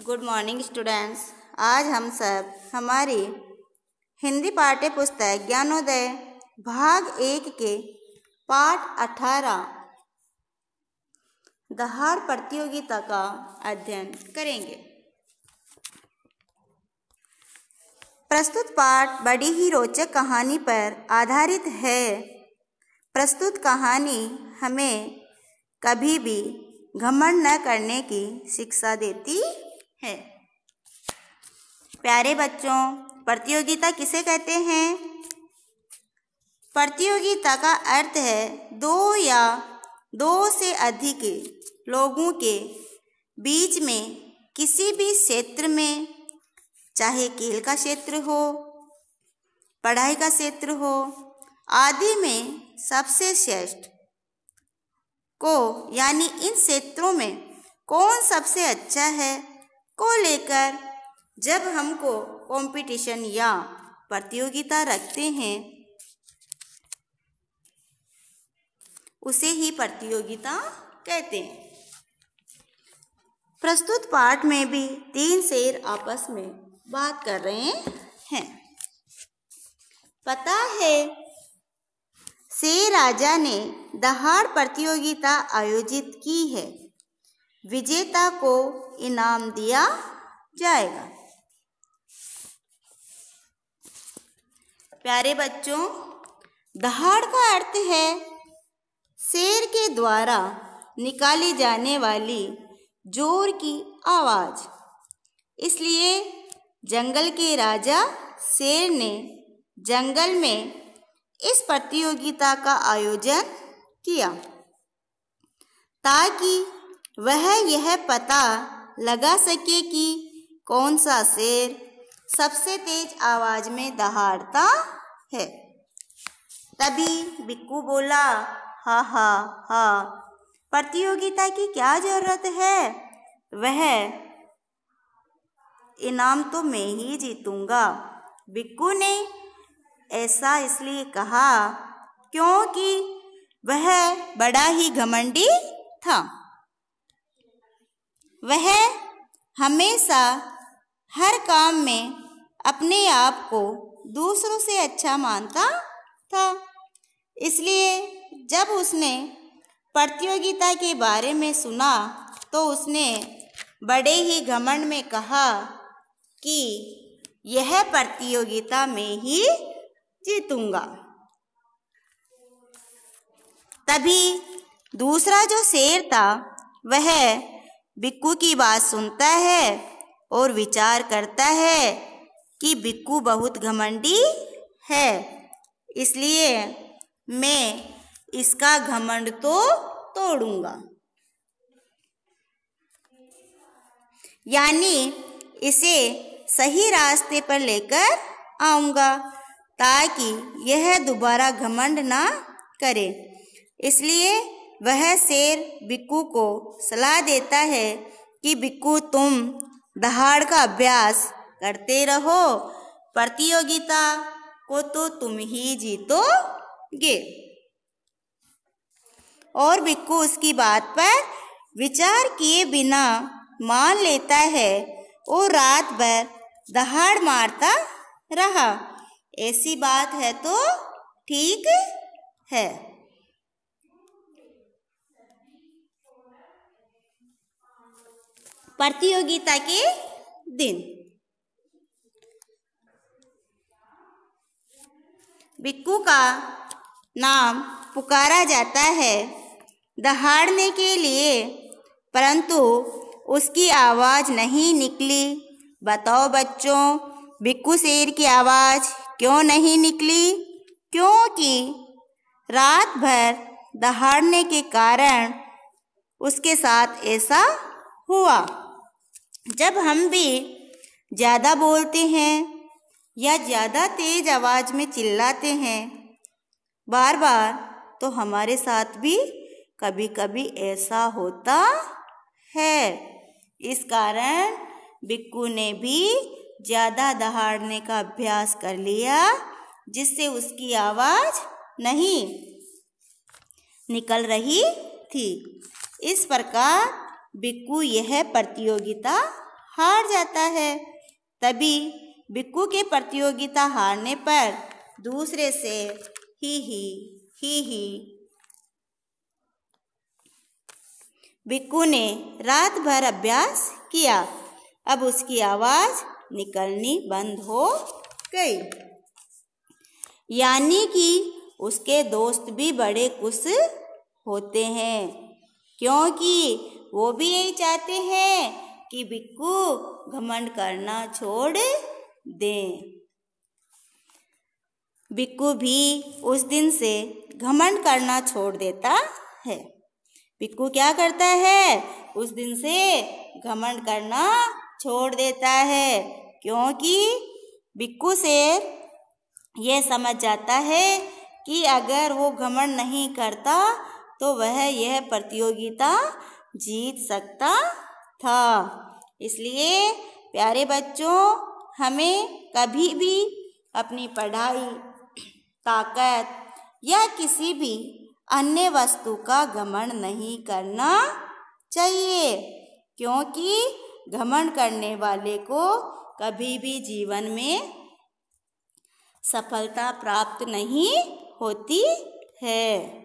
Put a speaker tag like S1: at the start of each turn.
S1: good morning students आज हम सब हमारी हिंदी पाठ्य पुस्तक ज्ञानोदय भाग एक के पाठ अठारह दहार प्रतियोगिता का अध्ययन करेंगे प्रस्तुत पाठ बड़ी ही रोचक कहानी पर आधारित है प्रस्तुत कहानी हमें कभी भी घमंड न करने की शिक्षा देती है प्यारे बच्चों प्रतियोगिता किसे कहते हैं प्रतियोगिता का अर्थ है दो या दो से अधिक लोगों के बीच में किसी भी क्षेत्र में चाहे खेल का क्षेत्र हो पढ़ाई का क्षेत्र हो आदि में सबसे श्रेष्ठ को यानी इन क्षेत्रों में कौन सबसे अच्छा है को लेकर जब हमको कंपटीशन या प्रतियोगिता रखते हैं उसे ही प्रतियोगिता कहते हैं प्रस्तुत पाठ में भी तीन शेर आपस में बात कर रहे हैं पता है शेर राजा ने दहाड़ प्रतियोगिता आयोजित की है विजेता को इनाम दिया जाएगा प्यारे बच्चों दहाड़ का अर्थ है शेर के द्वारा निकाली जाने वाली जोर की आवाज़ इसलिए जंगल के राजा शेर ने जंगल में इस प्रतियोगिता का आयोजन किया ताकि वह यह पता लगा सके कि कौन सा शेर सबसे तेज आवाज में दहाड़ता है तभी बिक्कू बोला हा हा हा प्रतियोगिता की क्या जरूरत है वह इनाम तो मैं ही जीतूंगा बिक्कू ने ऐसा इसलिए कहा क्योंकि वह बड़ा ही घमंडी था वह हमेशा हर काम में अपने आप को दूसरों से अच्छा मानता था इसलिए जब उसने प्रतियोगिता के बारे में सुना तो उसने बड़े ही घमंड में कहा कि यह प्रतियोगिता में ही जीतूंगा तभी दूसरा जो शेर था वह बिक्कू की बात सुनता है और विचार करता है कि बिक्कू बहुत घमंडी है इसलिए मैं इसका घमंड तो तोड़ूंगा यानी इसे सही रास्ते पर लेकर आऊंगा ताकि यह दोबारा घमंड ना करे इसलिए वह शेर बिक्कू को सलाह देता है कि बिक्कू तुम दहाड़ का अभ्यास करते रहो प्रतियोगिता को तो तुम ही जीतोगे और बिक्कू उसकी बात पर विचार किए बिना मान लेता है और रात भर दहाड़ मारता रहा ऐसी बात है तो ठीक है प्रतियोगिता के दिन बिक्कू का नाम पुकारा जाता है दहाड़ने के लिए परंतु उसकी आवाज़ नहीं निकली बताओ बच्चों बिक्कू शेर की आवाज़ क्यों नहीं निकली क्योंकि रात भर दहाड़ने के कारण उसके साथ ऐसा हुआ जब हम भी ज़्यादा बोलते हैं या ज़्यादा तेज आवाज़ में चिल्लाते हैं बार बार तो हमारे साथ भी कभी कभी ऐसा होता है इस कारण बिक्कू ने भी ज़्यादा दहाड़ने का अभ्यास कर लिया जिससे उसकी आवाज़ नहीं निकल रही थी इस प्रकार बिक्कू यह प्रतियोगिता हार जाता है तभी बिक्कू के प्रतियोगिता हारने पर दूसरे से ही ही ही ही बिक्कू ने रात भर अभ्यास किया अब उसकी आवाज़ निकलनी बंद हो गई यानी कि उसके दोस्त भी बड़े कुश होते हैं क्योंकि वो भी यही चाहते हैं कि बिक्कू घमंड करना छोड़ दें बिक्कू भी उस दिन से घमंड करना छोड़ देता है बिक्कू क्या करता है उस दिन से घमंड करना छोड़ देता है क्योंकि बिक्कू से यह समझ जाता है कि अगर वो घमंड नहीं करता तो वह यह प्रतियोगिता जीत सकता था इसलिए प्यारे बच्चों हमें कभी भी अपनी पढ़ाई ताकत या किसी भी अन्य वस्तु का घमंड नहीं करना चाहिए क्योंकि घमंड करने वाले को कभी भी जीवन में सफलता प्राप्त नहीं होती है